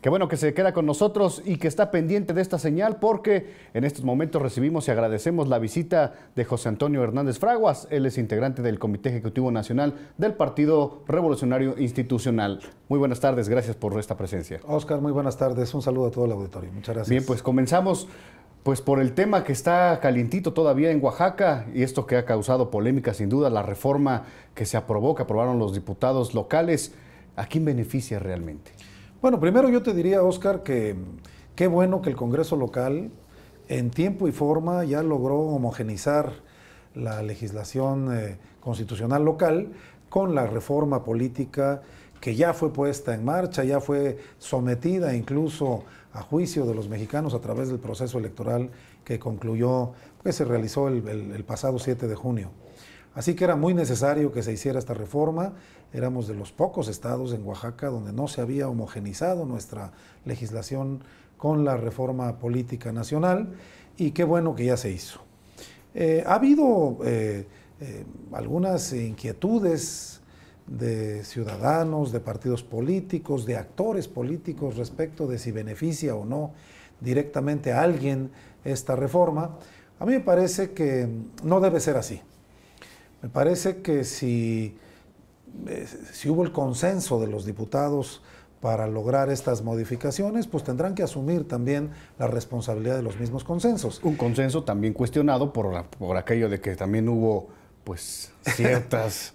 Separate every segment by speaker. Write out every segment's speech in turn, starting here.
Speaker 1: Qué bueno que se queda con nosotros y que está pendiente de esta señal porque en estos momentos recibimos y agradecemos la visita de José Antonio Hernández Fraguas. Él es integrante del Comité Ejecutivo Nacional del Partido Revolucionario Institucional. Muy buenas tardes, gracias por esta presencia.
Speaker 2: Oscar, muy buenas tardes. Un saludo a todo el auditorio. Muchas
Speaker 1: gracias. Bien, pues comenzamos pues por el tema que está calientito todavía en Oaxaca y esto que ha causado polémica sin duda, la reforma que se aprobó, que aprobaron los diputados locales,
Speaker 2: ¿a quién beneficia realmente? Bueno, primero yo te diría, Oscar, que qué bueno que el Congreso local en tiempo y forma ya logró homogenizar la legislación eh, constitucional local con la reforma política que ya fue puesta en marcha, ya fue sometida incluso a juicio de los mexicanos a través del proceso electoral que concluyó, que pues, se realizó el pasado 7 de junio. Así que era muy necesario que se hiciera esta reforma. Éramos de los pocos estados en Oaxaca donde no se había homogenizado nuestra legislación con la reforma política nacional y qué bueno que ya se hizo. Eh, ha habido eh, eh, algunas inquietudes de ciudadanos, de partidos políticos, de actores políticos respecto de si beneficia o no directamente a alguien esta reforma. A mí me parece que no debe ser así. Me parece que si, eh, si hubo el consenso de los diputados para lograr estas modificaciones, pues tendrán que asumir también la responsabilidad de los mismos consensos. Un consenso también cuestionado por,
Speaker 1: por aquello de que
Speaker 2: también hubo pues ciertas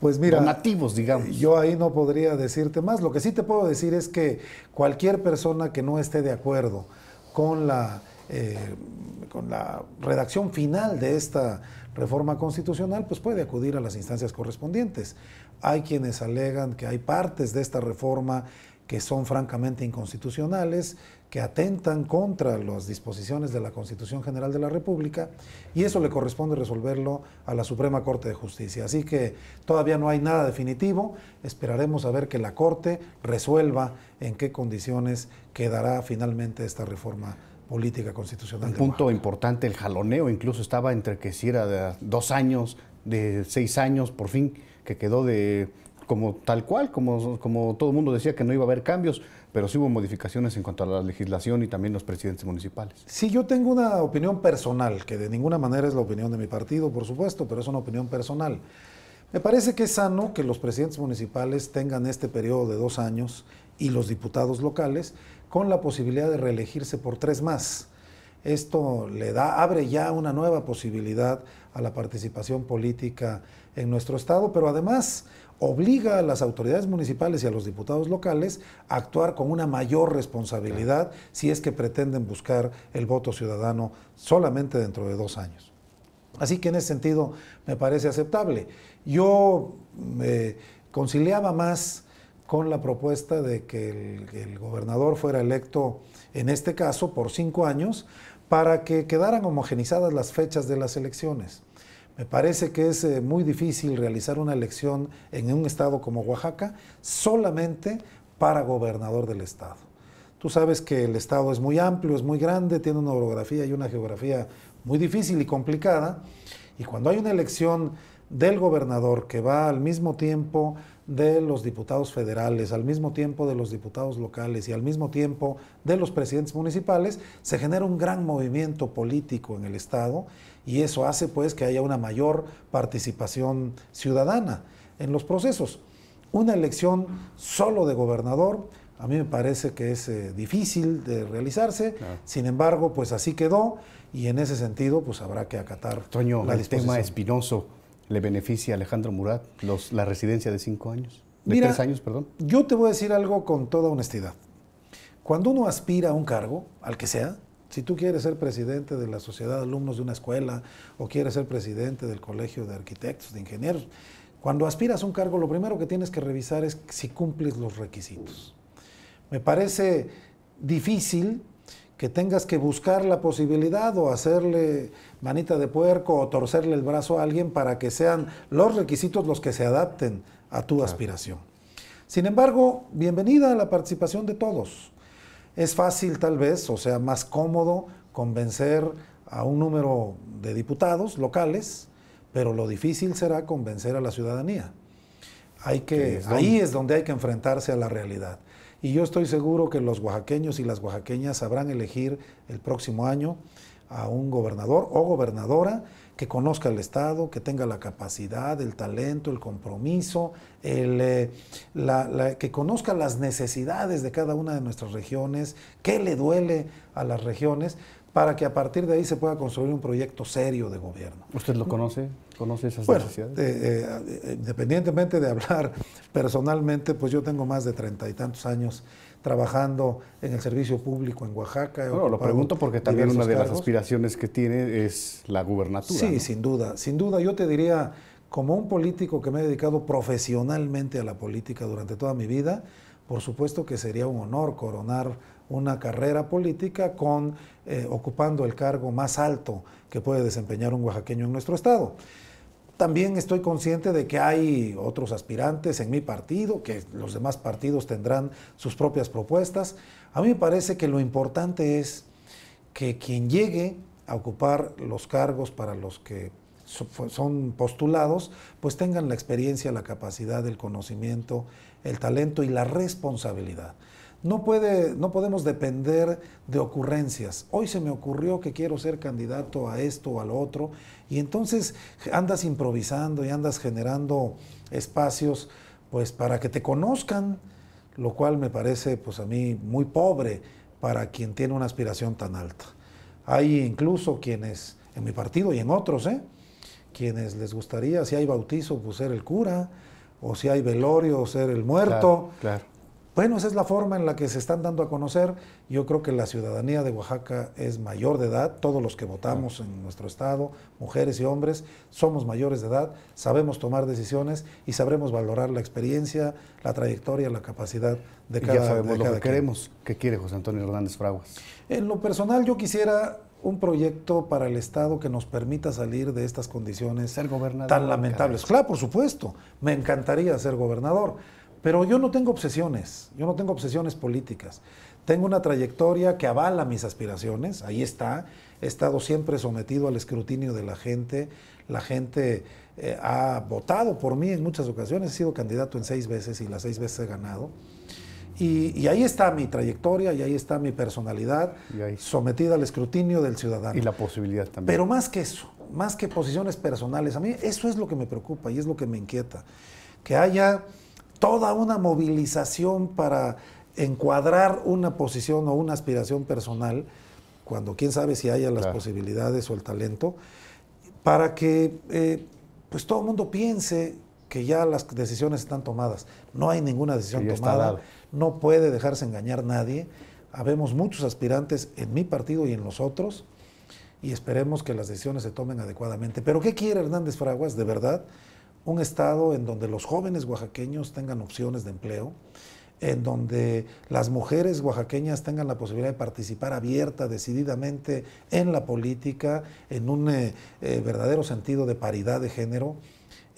Speaker 2: pues mira, nativos digamos. Yo ahí no podría decirte más. Lo que sí te puedo decir es que cualquier persona que no esté de acuerdo con la eh, con la redacción final de esta reforma constitucional, pues puede acudir a las instancias correspondientes. Hay quienes alegan que hay partes de esta reforma que son francamente inconstitucionales, que atentan contra las disposiciones de la Constitución General de la República, y eso le corresponde resolverlo a la Suprema Corte de Justicia. Así que todavía no hay nada definitivo, esperaremos a ver que la Corte resuelva en qué condiciones quedará finalmente esta reforma política constitucional. Un
Speaker 1: punto importante, el jaloneo incluso estaba entre que si era de dos años, de seis años, por fin, que quedó de como tal cual, como, como todo el mundo decía que no iba a haber cambios, pero sí hubo modificaciones en cuanto a la legislación y también los presidentes municipales.
Speaker 2: Sí, yo tengo una opinión personal, que de ninguna manera es la opinión de mi partido, por supuesto, pero es una opinión personal. Me parece que es sano que los presidentes municipales tengan este periodo de dos años y los diputados locales, con la posibilidad de reelegirse por tres más. Esto le da, abre ya una nueva posibilidad a la participación política en nuestro Estado, pero además obliga a las autoridades municipales y a los diputados locales a actuar con una mayor responsabilidad si es que pretenden buscar el voto ciudadano solamente dentro de dos años. Así que en ese sentido me parece aceptable. Yo me eh, conciliaba más con la propuesta de que el, gobernador fuera electo, en este caso, por cinco años, para que quedaran homogenizadas las fechas de las elecciones. Me parece que es eh, muy difícil realizar una elección en un estado como Oaxaca solamente para gobernador del estado. Tú sabes que el estado es muy amplio, es muy grande, tiene una orografía y una geografía muy difícil y complicada. Y cuando hay una elección del gobernador, que va al mismo tiempo de los diputados federales, al mismo tiempo de los diputados locales y al mismo tiempo de los presidentes municipales, se genera un gran movimiento político en el Estado y eso hace pues que haya una mayor participación ciudadana en los procesos. Una elección solo de gobernador a mí me parece que es eh, difícil de realizarse, sin embargo, pues así quedó y en ese sentido pues habrá que acatar Toño, el tema
Speaker 1: espinoso le beneficia a Alejandro Murat la residencia de cinco años? De tres
Speaker 2: años, perdón. Yo te voy a decir algo con toda honestidad. Cuando uno aspira a un cargo, al que sea, si tú quieres ser presidente de la sociedad de alumnos de una escuela o quieres ser presidente del colegio de arquitectos, de ingenieros, cuando aspiras a un cargo, lo primero que tienes que revisar es si cumples los requisitos. Me parece difícil que tengas que buscar la posibilidad o hacerle manita de puerco o torcerle el brazo a alguien para que sean los requisitos los que se adapten a tu aspiración. Sin embargo, bienvenida a la participación de todos. Es fácil tal vez, o sea, más cómodo convencer a un número de diputados locales, pero lo difícil será convencer a la ciudadanía. Hay que, ahí es donde hay que enfrentarse a la realidad. Y yo estoy seguro que los oaxaqueños y las oaxaqueñas sabrán elegir el próximo año a un gobernador o gobernadora que conozca el Estado, que tenga la capacidad, el talento, el compromiso, eh, que conozca las necesidades de cada una de nuestras regiones, qué le duele a las regiones, para que a partir de ahí se pueda construir un proyecto serio de gobierno. ¿Usted lo conoce? ¿Conoce esas bueno, necesidades? Eh, eh, eh, independientemente de hablar personalmente, pues yo tengo más de treinta y tantos años trabajando en el servicio público en Oaxaca. Bueno, lo pregunto porque también una de las
Speaker 1: aspiraciones que tiene es la gubernatura. Sí,
Speaker 2: sin duda, sin duda. Yo te diría, como un político que me he dedicado profesionalmente a la política durante toda mi vida, por supuesto que sería un honor coronar una carrera política con, eh, ocupando el cargo más alto que puede desempeñar un oaxaqueño en nuestro estado. También estoy consciente de que hay otros aspirantes en mi partido, que los demás partidos tendrán sus propias propuestas. A mí me parece que lo importante es que quien llegue a ocupar los cargos para los que son postulados, pues tengan la experiencia, la capacidad, el conocimiento, el talento y la responsabilidad. No, puede, no podemos depender de ocurrencias. Hoy se me ocurrió que quiero ser candidato a esto o al otro y entonces andas improvisando y andas generando espacios pues para que te conozcan, lo cual me parece pues a mí muy pobre para quien tiene una aspiración tan alta. Hay incluso quienes en mi partido y en otros, ¿eh? quienes les gustaría si hay bautizo pues, ser el cura, o si hay velorio, o ser el muerto. Claro, Bueno, esa es la forma en la que se están dando a conocer. Yo creo que la ciudadanía de Oaxaca es mayor de edad, todos los que votamos ah. en nuestro estado, mujeres y hombres, somos mayores de edad, sabemos tomar decisiones y sabremos valorar la experiencia, la trayectoria, la capacidad de cada y ya sabemos lo que queremos,
Speaker 1: ¿Qué quiere José Antonio Hernández Fraguas.
Speaker 2: En lo personal yo quisiera un proyecto para el Estado que nos permita salir de estas condiciones tan lamentables. Claro, por supuesto, me encantaría ser gobernador, pero yo no tengo obsesiones, yo no tengo obsesiones políticas. Tengo una trayectoria que avala mis aspiraciones, ahí está, he estado siempre sometido al escrutinio de la gente, la gente eh, ha votado por mí en muchas ocasiones, he sido candidato en seis veces y las seis veces he ganado. Y, ahí está mi trayectoria y ahí está mi personalidad sometida al escrutinio del ciudadano. Y la posibilidad también. Pero más que eso, más que posiciones personales, a mí eso es lo que me preocupa y es lo que me inquieta. Que haya toda una movilización para encuadrar una posición o una aspiración personal, cuando quién sabe si haya las posibilidades o el talento, para que eh, pues todo el mundo piense que ya las decisiones están tomadas. No hay ninguna decisión tomada, no puede dejarse engañar nadie. Habemos muchos aspirantes en mi partido y en los otros y esperemos que las decisiones se tomen adecuadamente. Pero ¿qué quiere Hernández Fraguas de verdad? Un estado en donde los jóvenes oaxaqueños tengan opciones de empleo, en donde las mujeres oaxaqueñas tengan la posibilidad de participar abierta, decididamente en la política, en un eh, eh, verdadero sentido de paridad de género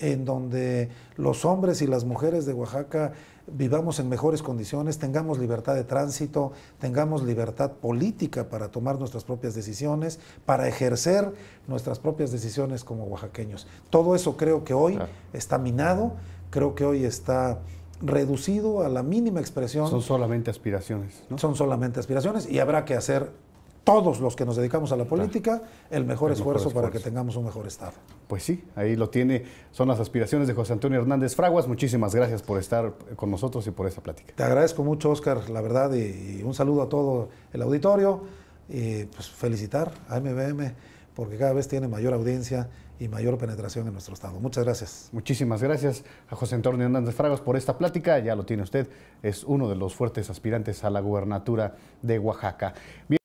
Speaker 2: en donde los hombres y las mujeres de Oaxaca vivamos en mejores condiciones, tengamos libertad de tránsito, tengamos libertad política para tomar nuestras propias decisiones, para ejercer nuestras propias decisiones como oaxaqueños. Todo eso creo que hoy está minado, creo que hoy está reducido a la mínima expresión. Son
Speaker 1: solamente aspiraciones.
Speaker 2: ¿no? Son solamente aspiraciones y habrá que hacer todos los que nos dedicamos a la política el, mejor, esfuerzo para que tengamos un mejor Estado.
Speaker 1: Pues sí, ahí lo tiene, son las aspiraciones de José Antonio Hernández Fraguas. Muchísimas gracias por estar con nosotros
Speaker 2: y por esta plática. Te agradezco mucho, Oscar, la verdad, y, un saludo a todo el auditorio. Y pues, felicitar a MBM porque cada vez tiene mayor audiencia y mayor penetración en nuestro Estado. Muchas gracias. Muchísimas gracias a José Antonio Hernández Fraguas por esta plática. Ya lo tiene
Speaker 1: usted, es uno de los fuertes aspirantes a la gubernatura de Oaxaca. Bien.